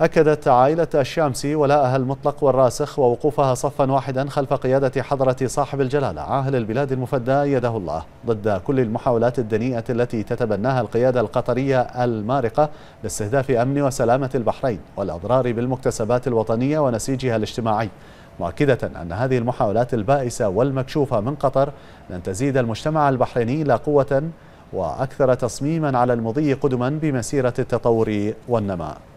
أكدت عائلة الشامسي ولاءها المطلق والراسخ ووقوفها صفا واحدا خلف قيادة حضرة صاحب الجلالة عاهل البلاد المفدى يده الله ضد كل المحاولات الدنيئة التي تتبناها القيادة القطرية المارقة لاستهداف أمن وسلامة البحرين والأضرار بالمكتسبات الوطنية ونسيجها الاجتماعي مؤكدة أن هذه المحاولات البائسة والمكشوفة من قطر لن تزيد المجتمع البحريني لا قوة وأكثر تصميما على المضي قدما بمسيرة التطور والنماء